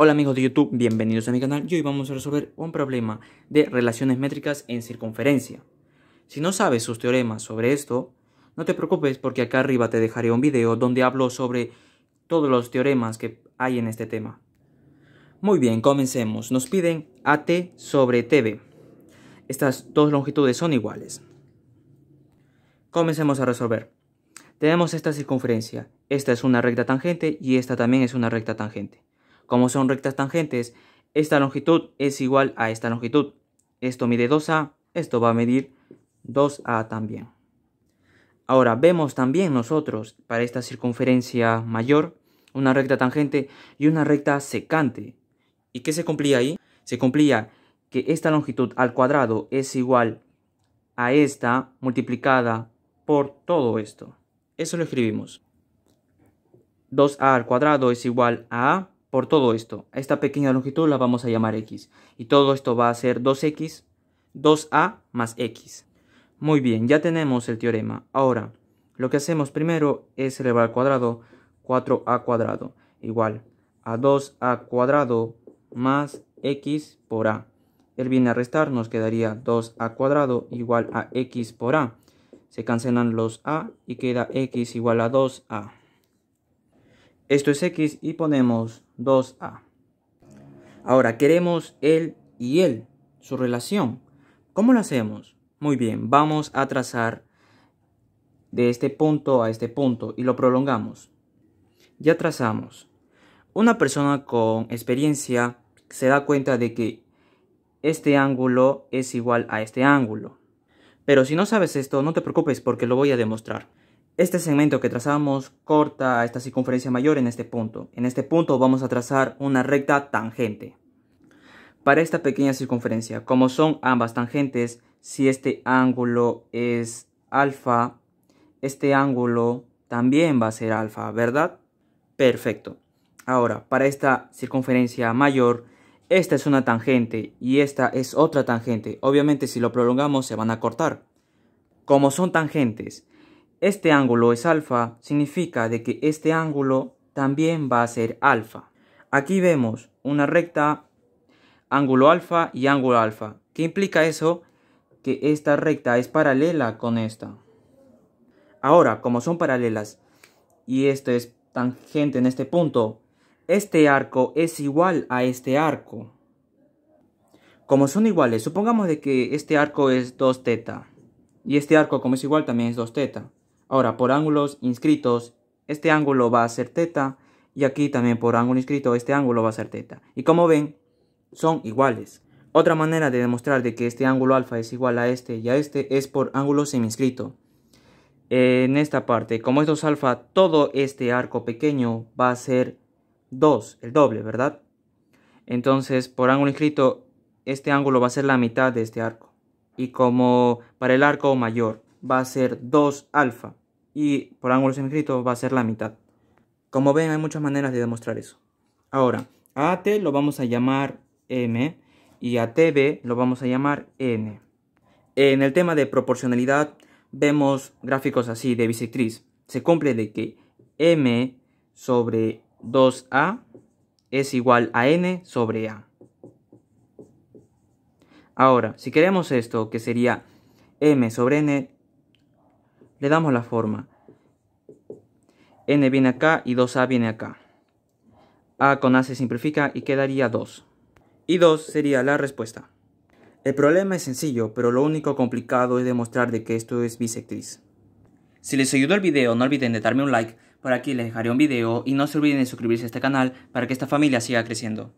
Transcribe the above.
Hola amigos de YouTube, bienvenidos a mi canal y hoy vamos a resolver un problema de relaciones métricas en circunferencia. Si no sabes sus teoremas sobre esto, no te preocupes porque acá arriba te dejaré un video donde hablo sobre todos los teoremas que hay en este tema. Muy bien, comencemos. Nos piden AT sobre TB. Estas dos longitudes son iguales. Comencemos a resolver. Tenemos esta circunferencia. Esta es una recta tangente y esta también es una recta tangente. Como son rectas tangentes, esta longitud es igual a esta longitud. Esto mide 2A, esto va a medir 2A también. Ahora, vemos también nosotros, para esta circunferencia mayor, una recta tangente y una recta secante. ¿Y qué se cumplía ahí? Se cumplía que esta longitud al cuadrado es igual a esta multiplicada por todo esto. Eso lo escribimos. 2a al cuadrado es igual a a por todo esto. A esta pequeña longitud la vamos a llamar x. Y todo esto va a ser 2x, 2a más x. Muy bien, ya tenemos el teorema. Ahora, lo que hacemos primero es elevar al cuadrado 4a cuadrado igual a 2a cuadrado más x por a. Él viene a restar, nos quedaría 2a cuadrado igual a x por a. Se cancelan los a y queda x igual a 2a. Esto es X y ponemos 2A. Ahora queremos él y él, su relación. ¿Cómo lo hacemos? Muy bien, vamos a trazar de este punto a este punto y lo prolongamos. Ya trazamos. Una persona con experiencia se da cuenta de que este ángulo es igual a este ángulo. Pero si no sabes esto, no te preocupes porque lo voy a demostrar. Este segmento que trazamos corta esta circunferencia mayor en este punto. En este punto vamos a trazar una recta tangente. Para esta pequeña circunferencia, como son ambas tangentes, si este ángulo es alfa, este ángulo también va a ser alfa, ¿verdad? Perfecto. Ahora, para esta circunferencia mayor, esta es una tangente y esta es otra tangente. Obviamente si lo prolongamos se van a cortar. Como son tangentes, este ángulo es alfa, significa de que este ángulo también va a ser alfa. Aquí vemos una recta ángulo alfa y ángulo alfa. ¿Qué implica eso? Que esta recta es paralela con esta. Ahora, como son paralelas y esto es tangente en este punto, este arco es igual a este arco. Como son iguales, supongamos de que este arco es 2 teta y este arco como es igual también es 2 teta. Ahora, por ángulos inscritos, este ángulo va a ser teta. Y aquí también por ángulo inscrito, este ángulo va a ser teta. Y como ven, son iguales. Otra manera de demostrar de que este ángulo alfa es igual a este y a este es por ángulo semi-inscrito. En esta parte, como es 2 alfa, todo este arco pequeño va a ser 2, el doble, ¿verdad? Entonces, por ángulo inscrito, este ángulo va a ser la mitad de este arco. Y como para el arco mayor, va a ser 2 alfa y por ángulos inscritos va a ser la mitad. Como ven hay muchas maneras de demostrar eso. Ahora, a AT lo vamos a llamar M y a TB lo vamos a llamar N. En el tema de proporcionalidad vemos gráficos así de bisectriz. Se cumple de que M sobre 2A es igual a N sobre A. Ahora, si queremos esto, que sería M sobre N le damos la forma. n viene acá y 2a viene acá. a con a se simplifica y quedaría 2. Y 2 sería la respuesta. El problema es sencillo, pero lo único complicado es demostrar de que esto es bisectriz. Si les ayudó el video, no olviden de darme un like, por aquí les dejaré un video y no se olviden de suscribirse a este canal para que esta familia siga creciendo.